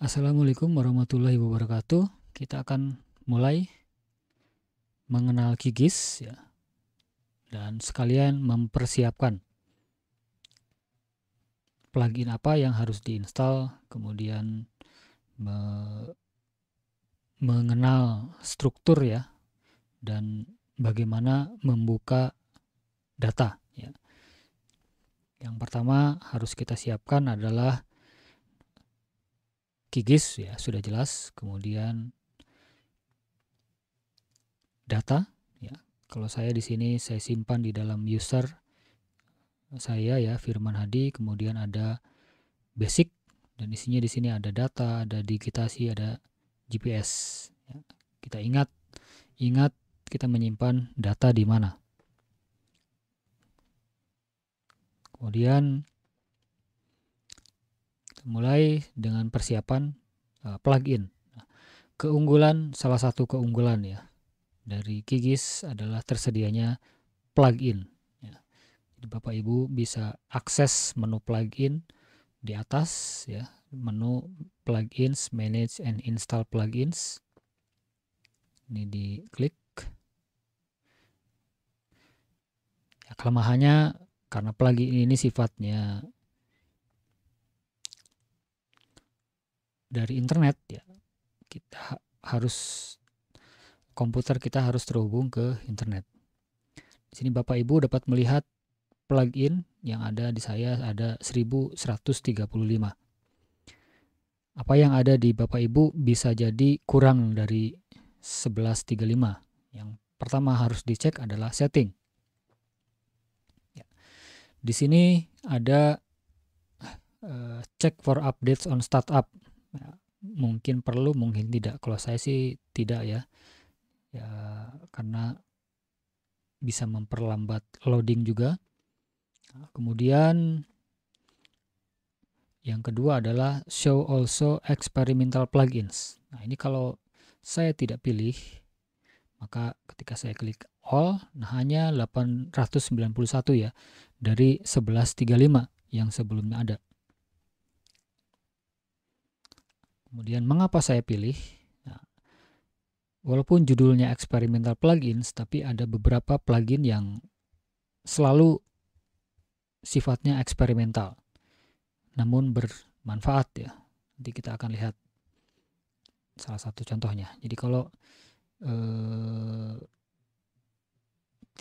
Assalamualaikum warahmatullahi wabarakatuh. Kita akan mulai mengenal gigis ya. Dan sekalian mempersiapkan plugin apa yang harus diinstal, kemudian me mengenal struktur ya dan bagaimana membuka data ya. Yang pertama harus kita siapkan adalah Kigis ya sudah jelas, kemudian data ya. Kalau saya di sini saya simpan di dalam user saya ya Firman Hadi, kemudian ada basic dan isinya di sini ada data, ada digitasi, ada GPS. Ya. Kita ingat ingat kita menyimpan data di mana. Kemudian mulai dengan persiapan uh, plugin. keunggulan salah satu keunggulan ya dari Kigis adalah tersedianya plugin. Ya. Jadi Bapak Ibu bisa akses menu plugin di atas ya menu plugins manage and install plugins ini diklik ya, kelemahannya karena plugin ini sifatnya dari internet ya kita harus komputer kita harus terhubung ke internet. Di sini Bapak Ibu dapat melihat plugin yang ada di saya ada 1135. Apa yang ada di Bapak Ibu bisa jadi kurang dari 1135. Yang pertama harus dicek adalah setting. Ya. Di sini ada uh, eh, check for updates on startup. Ya, mungkin perlu mungkin tidak kalau saya sih tidak ya ya karena bisa memperlambat loading juga nah, kemudian yang kedua adalah show also experimental plugins nah ini kalau saya tidak pilih maka ketika saya klik all nah hanya 891 ya dari 1135 yang sebelumnya ada Kemudian mengapa saya pilih? Nah, walaupun judulnya experimental plugins, tapi ada beberapa plugin yang selalu sifatnya eksperimental, namun bermanfaat ya. Nanti kita akan lihat salah satu contohnya. Jadi kalau eh,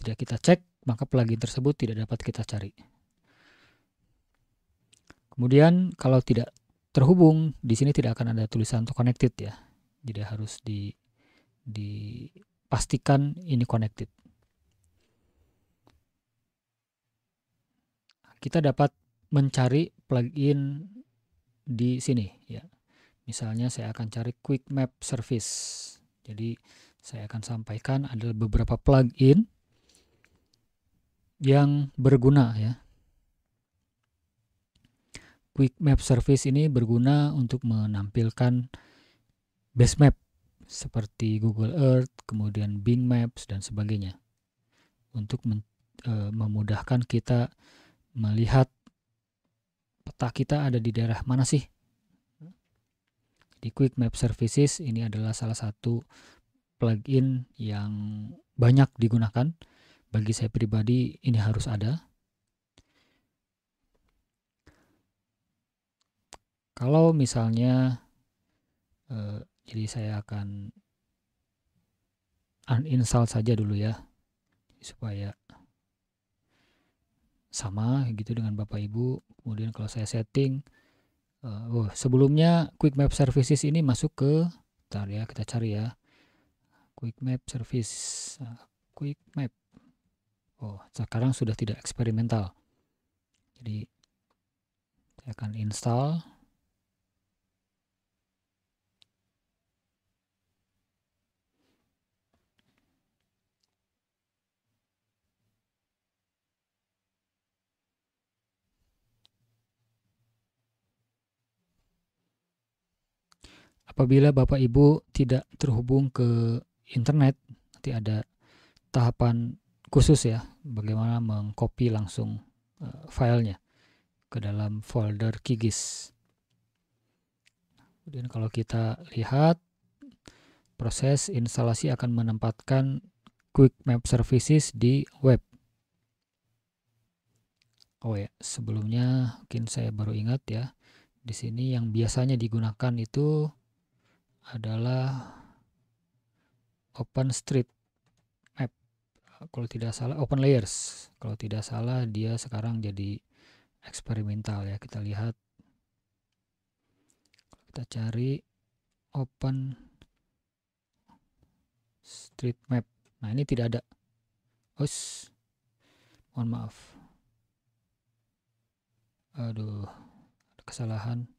tidak kita cek, maka plugin tersebut tidak dapat kita cari. Kemudian kalau tidak terhubung. Di sini tidak akan ada tulisan untuk connected ya. Jadi harus di dipastikan ini connected. Kita dapat mencari plugin di sini ya. Misalnya saya akan cari Quick Map Service. Jadi saya akan sampaikan ada beberapa plugin yang berguna ya Quick Map Service ini berguna untuk menampilkan base map seperti Google Earth, kemudian Bing Maps dan sebagainya untuk men, e, memudahkan kita melihat peta kita ada di daerah mana sih. Di Quick Map Services ini adalah salah satu plugin yang banyak digunakan. Bagi saya pribadi ini harus ada Kalau misalnya eh, jadi saya akan uninstall saja dulu ya supaya sama gitu dengan Bapak Ibu. Kemudian kalau saya setting eh, oh, sebelumnya Quick Map Services ini masuk ke bentar ya kita cari ya. Quick Map Service eh, Quick Map. Oh, sekarang sudah tidak eksperimental. Jadi saya akan install apabila Bapak Ibu tidak terhubung ke internet, nanti ada tahapan khusus ya, bagaimana mengcopy langsung uh, filenya ke dalam folder Kigis. Kemudian kalau kita lihat, proses instalasi akan menempatkan Quick Map Services di web. Oh ya, sebelumnya mungkin saya baru ingat ya. Di sini yang biasanya digunakan itu adalah Open Street Map, Kalau tidak salah Open Layers. Kalau tidak salah dia sekarang jadi eksperimental ya. Kita lihat kita cari open street map nah ini tidak ada us mohon maaf aduh ada kesalahan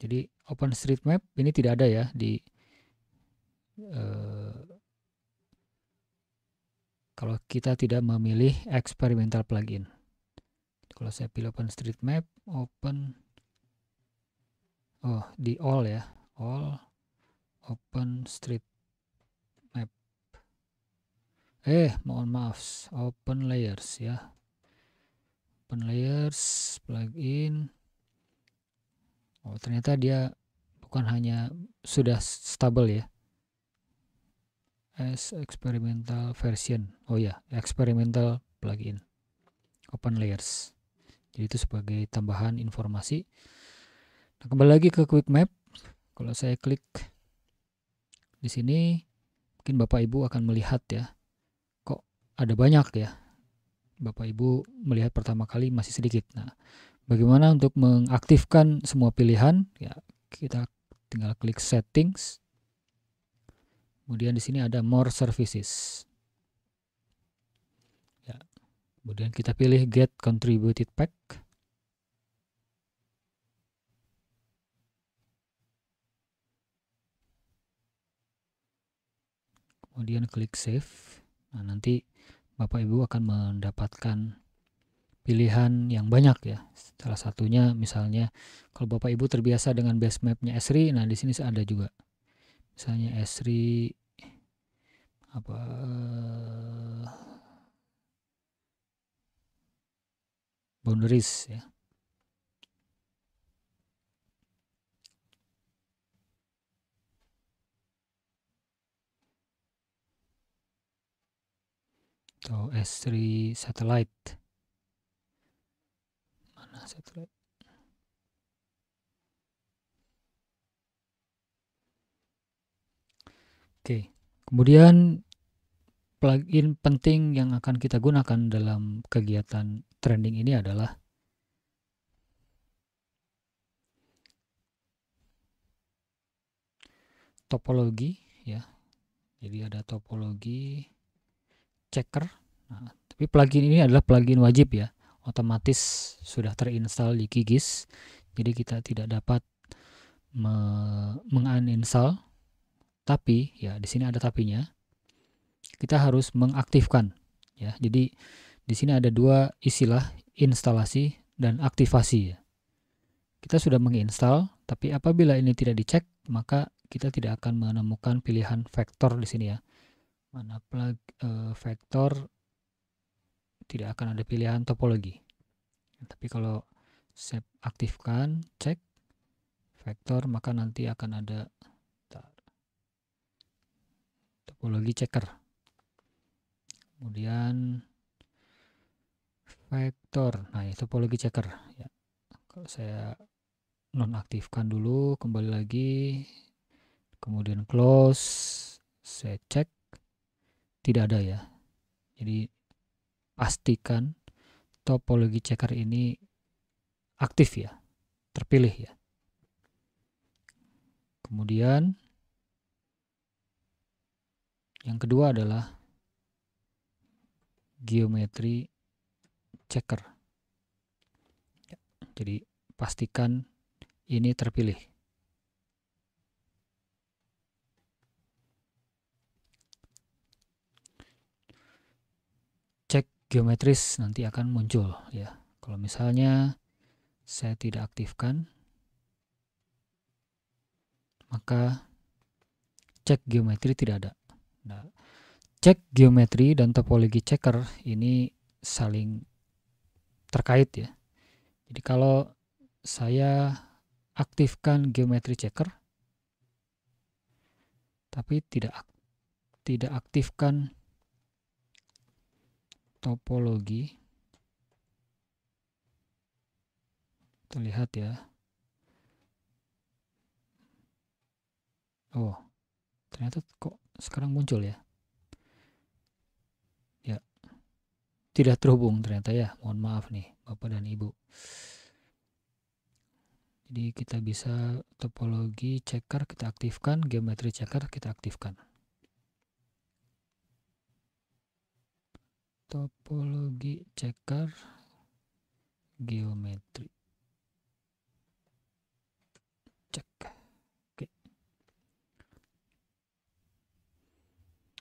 Jadi OpenStreetMap ini tidak ada ya di eh, kalau kita tidak memilih experimental plugin. Kalau saya pilih OpenStreetMap, open oh di all ya, all OpenStreetMap. Eh, mohon maaf, open layers ya. Open layers plugin Oh, ternyata dia bukan hanya sudah stable ya. As experimental version. Oh ya, yeah. experimental plugin. Open layers. Jadi itu sebagai tambahan informasi. Nah, kembali lagi ke quick map. Kalau saya klik di sini mungkin Bapak Ibu akan melihat ya. Kok ada banyak ya. Bapak Ibu melihat pertama kali masih sedikit. Nah, Bagaimana untuk mengaktifkan semua pilihan? Ya, kita tinggal klik settings. Kemudian di sini ada more services. Ya. Kemudian kita pilih get contributed pack. Kemudian klik save. Nah, nanti Bapak Ibu akan mendapatkan pilihan yang banyak ya. Salah satunya misalnya kalau Bapak Ibu terbiasa dengan base mapnya Esri, nah di sini ada juga. Misalnya Esri apa eh, boundaries ya. atau S3 satellite satu lagi Oke, kemudian plugin penting yang akan kita gunakan dalam kegiatan trending ini adalah topologi ya. Jadi ada topologi checker. Nah, tapi plugin ini adalah plugin wajib ya otomatis sudah terinstall di Kigis. Jadi kita tidak dapat me menguninstall. Tapi ya di sini ada tapinya. Kita harus mengaktifkan ya. Jadi di sini ada dua istilah instalasi dan aktivasi ya. Kita sudah menginstal, tapi apabila ini tidak dicek, maka kita tidak akan menemukan pilihan vektor di sini ya. Mana plug uh, vektor tidak akan ada pilihan topologi. Tapi kalau saya aktifkan, cek vektor, maka nanti akan ada topologi checker. Kemudian vektor. Nah, ini ya, topologi checker ya. Kalau saya nonaktifkan dulu, kembali lagi. Kemudian close, saya cek tidak ada ya. Jadi pastikan topologi checker ini aktif ya, terpilih ya. Kemudian yang kedua adalah geometri checker. Ya, jadi pastikan ini terpilih. geometris nanti akan muncul ya. Kalau misalnya saya tidak aktifkan maka cek geometri tidak ada. Nah, cek geometri dan topologi checker ini saling terkait ya. Jadi kalau saya aktifkan geometri checker tapi tidak tidak aktifkan topologi terlihat ya oh ternyata kok sekarang muncul ya ya tidak terhubung ternyata ya mohon maaf nih bapak dan ibu jadi kita bisa topologi checker kita aktifkan geometri checker kita aktifkan topologi checker geometri cek oke okay.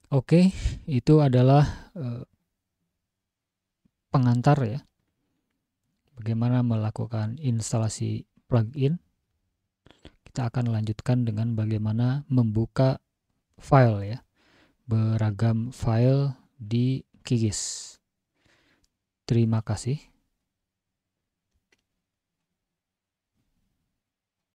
okay, itu adalah uh, pengantar ya bagaimana melakukan instalasi plugin kita akan lanjutkan dengan bagaimana membuka file ya beragam file di Kigis. Terima kasih.